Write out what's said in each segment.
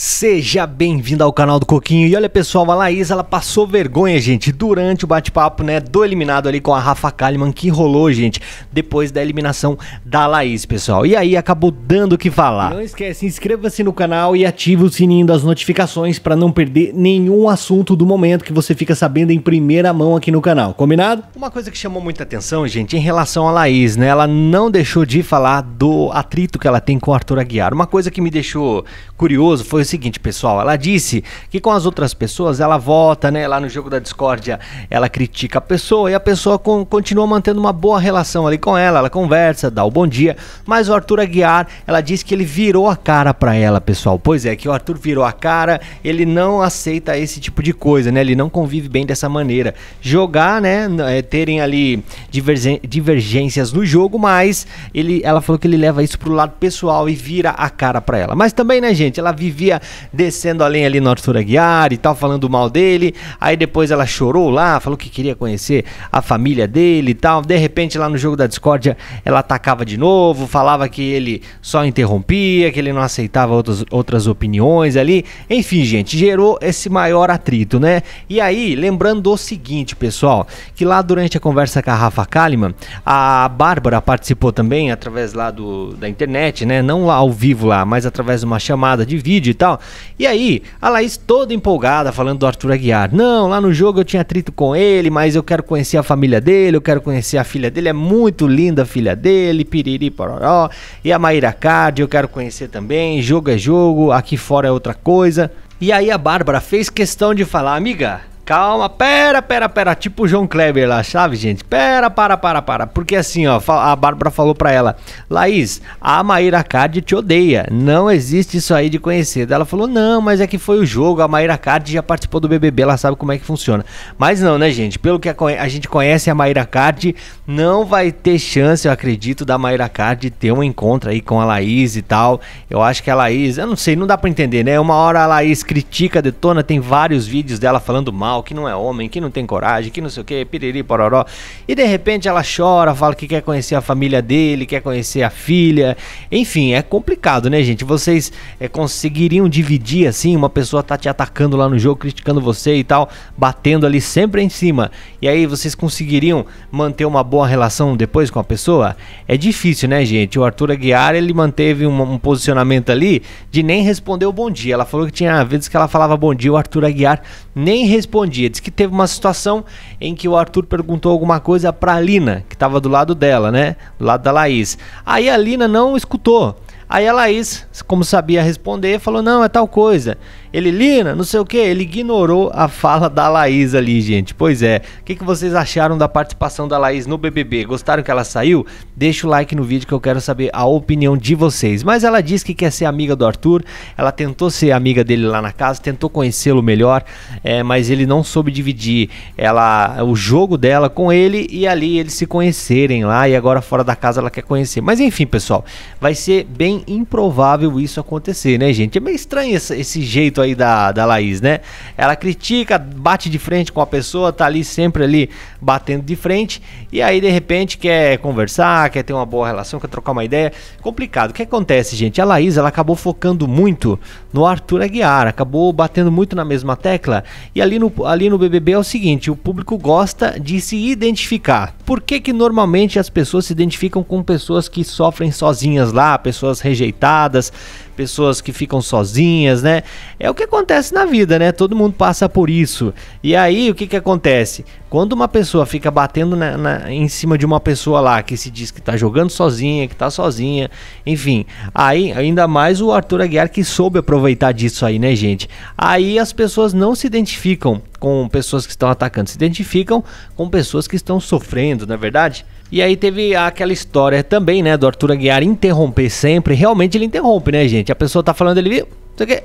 Seja bem-vindo ao canal do Coquinho. E olha pessoal, a Laís ela passou vergonha, gente, durante o bate-papo, né, do eliminado ali com a Rafa Kalimann que rolou, gente, depois da eliminação da Laís, pessoal. E aí acabou dando o que falar. Não esquece, inscreva-se no canal e ative o sininho das notificações para não perder nenhum assunto do momento que você fica sabendo em primeira mão aqui no canal, combinado? Uma coisa que chamou muita atenção, gente, em relação à Laís, né? Ela não deixou de falar do atrito que ela tem com o Arthur Aguiar. Uma coisa que me deixou curioso foi seguinte, pessoal. Ela disse que com as outras pessoas ela vota, né? Lá no jogo da discórdia ela critica a pessoa e a pessoa continua mantendo uma boa relação ali com ela. Ela conversa, dá o bom dia. Mas o Arthur Aguiar, ela disse que ele virou a cara para ela, pessoal. Pois é, que o Arthur virou a cara, ele não aceita esse tipo de coisa, né? Ele não convive bem dessa maneira. Jogar, né? É, terem ali divergências no jogo, mas ele, ela falou que ele leva isso pro lado pessoal e vira a cara para ela. Mas também, né, gente, ela vivia descendo além ali no Arthur Aguiar e tal, falando mal dele. Aí depois ela chorou lá, falou que queria conhecer a família dele e tal. De repente, lá no jogo da discórdia, ela atacava de novo, falava que ele só interrompia, que ele não aceitava outras, outras opiniões ali. Enfim, gente, gerou esse maior atrito, né? E aí, lembrando o seguinte, pessoal, que lá durante a conversa com a Rafa Rafa Kalimann. A Bárbara participou também através lá do, da internet, né? Não lá ao vivo lá, mas através de uma chamada de vídeo e tal. E aí, a Laís toda empolgada falando do Arthur Aguiar. Não, lá no jogo eu tinha atrito com ele, mas eu quero conhecer a família dele, eu quero conhecer a filha dele, é muito linda a filha dele, piriri pororó. E a Maíra Card, eu quero conhecer também. Jogo é jogo, aqui fora é outra coisa. E aí a Bárbara fez questão de falar, amiga, calma, pera, pera, pera. Tipo o João Kleber lá, sabe, gente? Pera, para, para, para. Porque assim, ó, a Bárbara falou pra ela, Laís, a Maíra Card te odeia. Não existe isso aí de conhecer. Ela falou, não, mas é que foi o jogo. A Maíra Card já participou do BBB, ela sabe como é que funciona. Mas não, né, gente? Pelo que a, gente conhece a Maíra Card, não vai ter chance, eu acredito, da Maíra Card ter um encontro aí com a Laís e tal. Eu acho que a Laís, eu não sei, não dá pra entender, né? Uma hora a Laís critica, detona, tem vários vídeos dela falando mal mal, que não é homem, que não tem coragem, que não sei o que, piriri, pororó. E de repente ela chora, fala que quer conhecer a família dele, quer conhecer a filha. Enfim, é complicado, né, gente? Vocês é, conseguiriam dividir assim? Uma pessoa tá te atacando lá no jogo, criticando você e tal, batendo ali sempre em cima. E aí vocês conseguiriam manter uma boa relação depois com a pessoa? É difícil, né, gente? O Arthur Aguiar, ele manteve um, um posicionamento ali de nem responder o bom dia. Ela falou que tinha vezes que ela falava bom dia, o Arthur Aguiar nem respondia respondia. Diz que teve uma situação em que o Arthur perguntou alguma coisa para a Lina, que estava do lado dela, né? Do lado da Laís. Aí a Lina não escutou. Aí a Laís, como sabia responder, falou: não, é tal coisa. Ele, Lina, não sei o que, ele ignorou a fala da Laís ali, gente. Pois é. O que, que vocês acharam da participação da Laís no BBB? Gostaram que ela saiu? Deixa o like no vídeo que eu quero saber a opinião de vocês. Mas ela disse que quer ser amiga do Arthur, ela tentou ser amiga dele lá na casa, tentou conhecê-lo melhor, é, mas ele não soube dividir ela, o jogo dela com ele e ali eles se conhecerem lá e agora fora da casa ela quer conhecer. Mas enfim, pessoal, vai ser bem improvável isso acontecer, né, gente? É meio estranho esse, esse jeito aí da, da Laís, né? Ela critica, bate de frente com a pessoa, tá ali sempre ali batendo de frente, e aí de repente quer conversar, quer ter uma boa relação, quer trocar uma ideia. Complicado. O que acontece, gente? A Laís, ela acabou focando muito no Arthur Aguiar, acabou batendo muito na mesma tecla. E ali no, ali no BBB é o seguinte, o público gosta de se identificar por que, que normalmente as pessoas se identificam com pessoas que sofrem sozinhas lá, pessoas rejeitadas, pessoas que ficam sozinhas, né? É o que acontece na vida, né? Todo mundo passa por isso. E aí, o que, que acontece? Quando uma pessoa fica batendo na, na, em cima de uma pessoa lá que se diz que tá jogando sozinha, que tá sozinha, enfim, aí ainda mais o Arthur Aguiar que soube aproveitar disso aí, né, gente? Aí as pessoas não se identificam com pessoas que estão atacando, se identificam com pessoas que estão sofrendo, não é verdade? E aí teve aquela história também, né, do Arthur Aguiar interromper sempre. Realmente ele interrompe, né, gente? A pessoa tá falando, ele, não sei o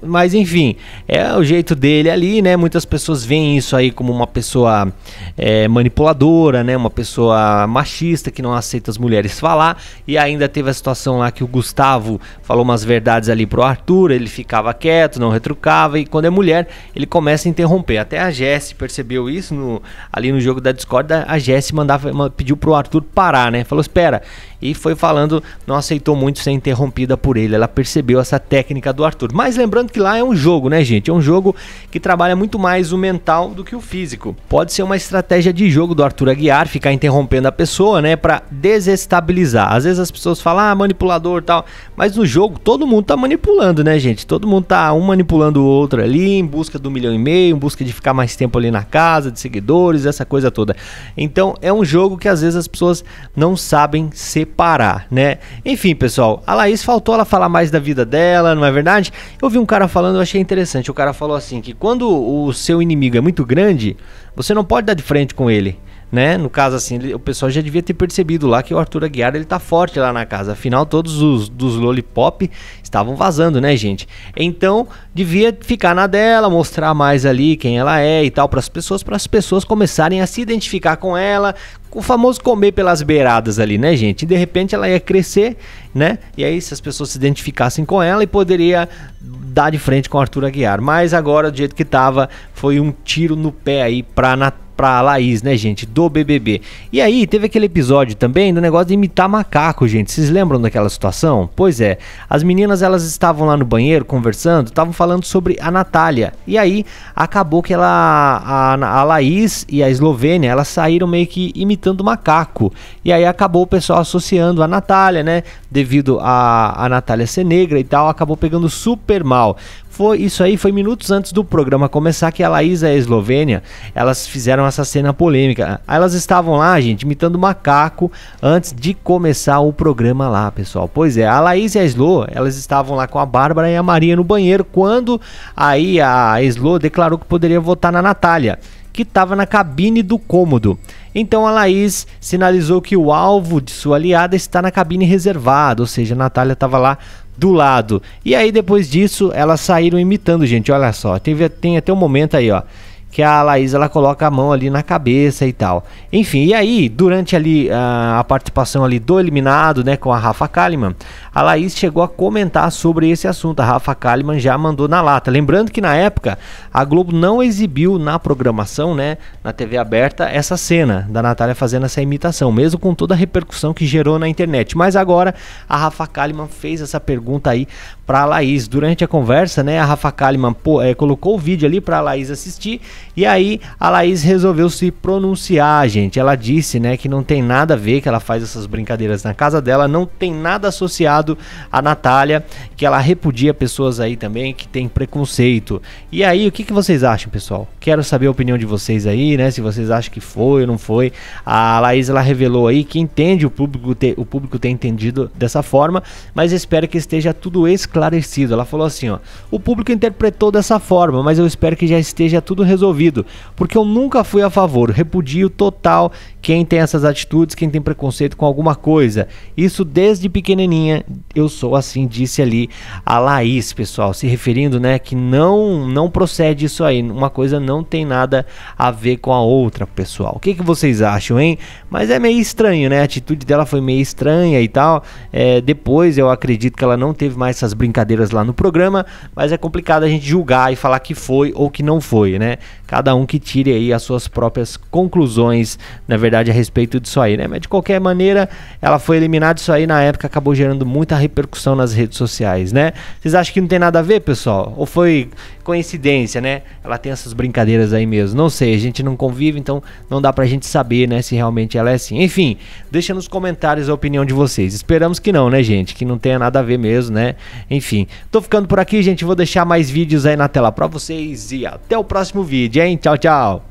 mas enfim, é o jeito dele ali, né? Muitas pessoas veem isso aí como uma pessoa é, manipuladora, né? Uma pessoa machista que não aceita as mulheres falar. E ainda teve a situação lá que o Gustavo falou umas verdades ali pro Arthur, ele ficava quieto, não retrucava. E quando é mulher, ele começa a interromper. Até a Jess percebeu isso no, ali no jogo da Discord. A Jess mandava, pediu pro Arthur parar, né? Falou: espera. E foi falando, não aceitou muito ser interrompida por ele. Ela percebeu essa técnica do Arthur. Mas lembrando que lá é um jogo, né, gente? É um jogo que trabalha muito mais o mental do que o físico. Pode ser uma estratégia de jogo do Arthur Aguiar ficar interrompendo a pessoa, né, para desestabilizar. Às vezes as pessoas falam, ah, manipulador tal. Mas no jogo todo mundo tá manipulando, né, gente? Todo mundo tá um manipulando o outro ali, em busca do milhão e meio, em busca de ficar mais tempo ali na casa, de seguidores, essa coisa toda. Então é um jogo que às vezes as pessoas não sabem separar, né? Enfim, pessoal, a Laís faltou ela falar mais da vida dela, não é verdade? Eu eu vi um cara falando, eu achei interessante. O cara falou assim: que quando o seu inimigo é muito grande, você não pode dar de frente com ele. Né? No caso assim, o pessoal já devia ter percebido lá que o Arthur Aguiar ele tá forte lá na casa. Afinal, todos os dos Lollipop estavam vazando, né, gente? Então, devia ficar na dela, mostrar mais ali quem ela é e tal para as pessoas, para as pessoas começarem a se identificar com ela, o famoso comer pelas beiradas ali, né, gente? E de repente ela ia crescer, né? E aí se as pessoas se identificassem com ela e poderia dá de frente com o Arthur Aguiar. Mas agora, do jeito que estava, foi um tiro no pé aí para Natal pra Laís, né, gente, do BBB. E aí teve aquele episódio também do negócio de imitar macaco, gente. Vocês lembram daquela situação? Pois é, as meninas elas estavam lá no banheiro conversando, estavam falando sobre a Natália. E aí acabou que ela a, a Laís e a Eslovênia, elas saíram meio que imitando macaco. E aí acabou o pessoal associando a Natália, né, devido a a Natália ser negra e tal, acabou pegando super mal. Foi isso aí foi minutos antes do programa começar que a Laís e é a Eslovênia, elas fizeram essa cena polêmica. Elas estavam lá, gente, imitando macaco antes de começar o programa lá, pessoal. Pois é, a Laís e a Eslo, elas estavam lá com a Bárbara e a Maria no banheiro quando aí a Eslo declarou que poderia votar na Natália que estava na cabine do cômodo. Então a Laís sinalizou que o alvo de sua aliada está na cabine reservada, ou seja, a Natália estava lá do lado. E aí depois disso, elas saíram imitando, gente, olha só, teve, tem até um momento aí, ó, que a Laís ela coloca a mão ali na cabeça e tal. Enfim, e aí, durante ali a, ah, a participação ali do eliminado, né, com a Rafa Kalimann, a Laís chegou a comentar sobre esse assunto. A Rafa Kalimann já mandou na lata. Lembrando que na época a Globo não exibiu na programação, né, na TV aberta, essa cena da Natália fazendo essa imitação, mesmo com toda a repercussão que gerou na internet. Mas agora a Rafa Kalimann fez essa pergunta aí para a Laís. Durante a conversa, né, a Rafa Kalimann pô, é, colocou o vídeo ali para a Laís assistir e aí a Laís resolveu se pronunciar, gente. Ela disse, né, que não tem nada a ver que ela faz essas brincadeiras na casa dela, não tem nada associado lado a Natália, que ela repudia pessoas aí também que tem preconceito. E aí, o que, que vocês acham, pessoal? Quero saber a opinião de vocês aí, né? Se vocês acham que foi ou não foi. A Laís ela revelou aí que entende o público ter, o público ter entendido dessa forma, mas espero que esteja tudo esclarecido. Ela falou assim, ó: "O público interpretou dessa forma, mas eu espero que já esteja tudo resolvido, porque eu nunca fui a favor, repudio total quem tem essas atitudes, quem tem preconceito com alguma coisa. Isso desde pequenininha, eu sou assim, disse ali a Laís, pessoal, se referindo, né, que não não procede isso aí, uma coisa não tem nada a ver com a outra, pessoal. O que, que vocês acham, hein? Mas é meio estranho, né? A atitude dela foi meio estranha e tal. É, depois eu acredito que ela não teve mais essas brincadeiras lá no programa, mas é complicado a gente julgar e falar que foi ou que não foi, né? Cada um que tire aí as suas próprias conclusões, na verdade, a respeito disso aí, né? Mas de qualquer maneira, ela foi eliminada, isso aí na época acabou gerando muito muita repercussão nas redes sociais, né? Vocês acham que não tem nada a ver, pessoal? Ou foi coincidência, né? Ela tem essas brincadeiras aí mesmo. Não sei, a gente não convive, então não dá pra gente saber, né, se realmente ela é assim. Enfim, deixa nos comentários a opinião de vocês. Esperamos que não, né, gente? Que não tenha nada a ver mesmo, né? Enfim, tô ficando por aqui, gente. Vou deixar mais vídeos aí na tela pra vocês e até o próximo vídeo, hein? Tchau, tchau.